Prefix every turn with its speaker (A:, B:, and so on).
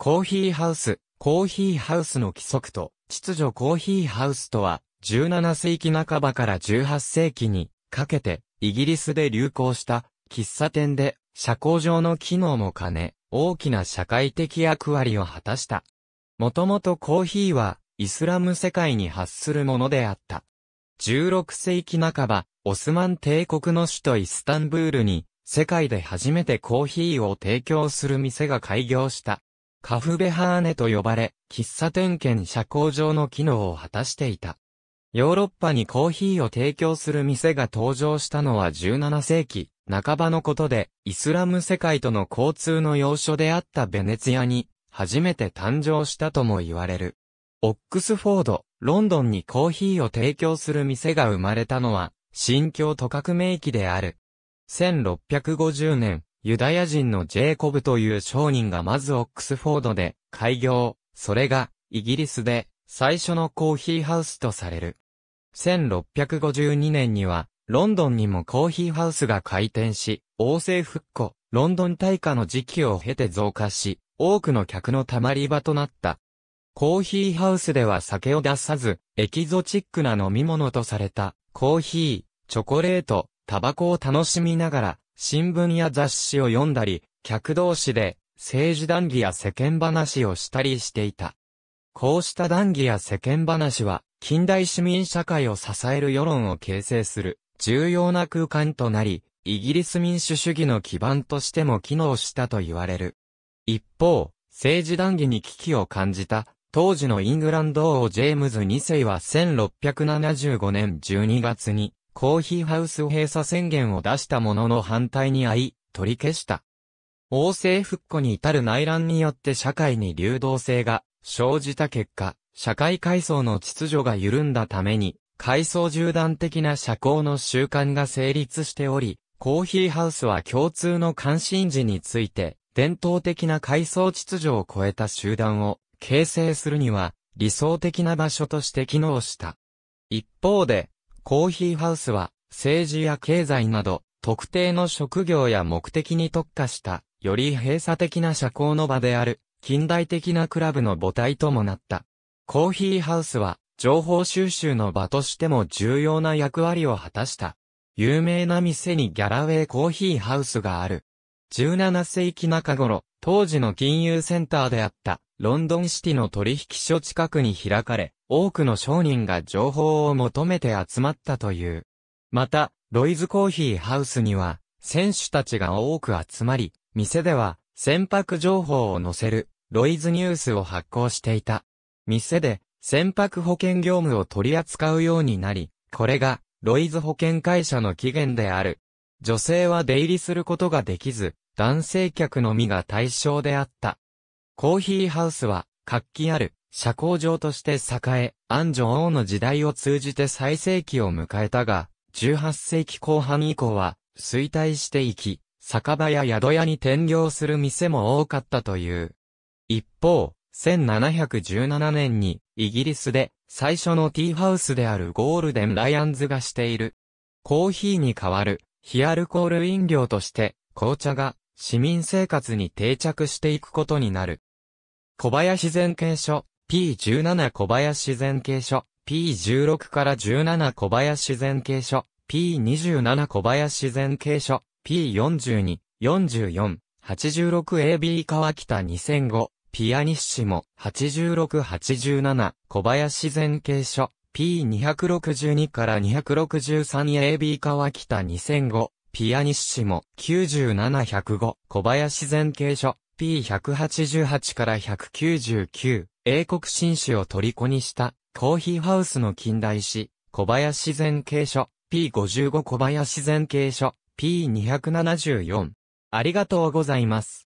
A: コーヒーハウス、コーヒーハウスの規則と、秩序コーヒーハウスとは、17世紀半ばから18世紀にかけて、イギリスで流行した喫茶店で、社交上の機能も兼ね、大きな社会的役割を果たした。もともとコーヒーは、イスラム世界に発するものであった。16世紀半ば、オスマン帝国の首都イスタンブールに、世界で初めてコーヒーを提供する店が開業した。カフベハーネと呼ばれ、喫茶店兼社交場の機能を果たしていた。ヨーロッパにコーヒーを提供する店が登場したのは17世紀半ばのことで、イスラム世界との交通の要所であったベネツィアに、初めて誕生したとも言われる。オックスフォード、ロンドンにコーヒーを提供する店が生まれたのは、新教都革命期である。1650年、ユダヤ人のジェイコブという商人がまずオックスフォードで開業、それがイギリスで最初のコーヒーハウスとされる。1652年にはロンドンにもコーヒーハウスが開店し、王政復古、ロンドン大火の時期を経て増加し、多くの客の溜まり場となった。コーヒーハウスでは酒を出さず、エキゾチックな飲み物とされた、コーヒー、チョコレート、タバコを楽しみながら、新聞や雑誌を読んだり、客同士で政治談義や世間話をしたりしていた。こうした談義や世間話は、近代市民社会を支える世論を形成する重要な空間となり、イギリス民主主義の基盤としても機能したと言われる。一方、政治談義に危機を感じた、当時のイングランド王ジェームズ2世は1675年12月に、コーヒーハウス閉鎖宣言を出したものの反対に遭い、取り消した。王政復古に至る内乱によって社会に流動性が生じた結果、社会階層の秩序が緩んだために、階層縦断的な社交の習慣が成立しており、コーヒーハウスは共通の関心事について、伝統的な階層秩序を超えた集団を形成するには、理想的な場所として機能した。一方で、コーヒーハウスは、政治や経済など、特定の職業や目的に特化した、より閉鎖的な社交の場である、近代的なクラブの母体ともなった。コーヒーハウスは、情報収集の場としても重要な役割を果たした。有名な店にギャラウェイコーヒーハウスがある。17世紀中頃、当時の金融センターであった、ロンドンシティの取引所近くに開かれ、多くの商人が情報を求めて集まったという。また、ロイズコーヒーハウスには、選手たちが多く集まり、店では、船舶情報を載せる、ロイズニュースを発行していた。店で、船舶保険業務を取り扱うようになり、これが、ロイズ保険会社の起源である。女性は出入りすることができず、男性客のみが対象であった。コーヒーハウスは、活気ある、社交場として栄え、安城王の時代を通じて最盛期を迎えたが、18世紀後半以降は、衰退していき、酒場や宿屋に転業する店も多かったという。一方、1717年に、イギリスで、最初のティーハウスであるゴールデンライアンズがしている。コーヒーに代わる、非アルコール飲料として、紅茶が、市民生活に定着していくことになる。小林前研所、P17 小林前傾所、P16 から17小林前傾所、P27 小林前傾所、P42、44、86AB 川北2005、ピアニッシモ、8687、小林前傾所、P262 から 263AB 川北2005、ピアニッシモ、97105、小林前傾所、P188 から199、英国紳士を虜にした、コーヒーハウスの近代史、小林前景書、P55 小林前景書、P274。ありがとうございます。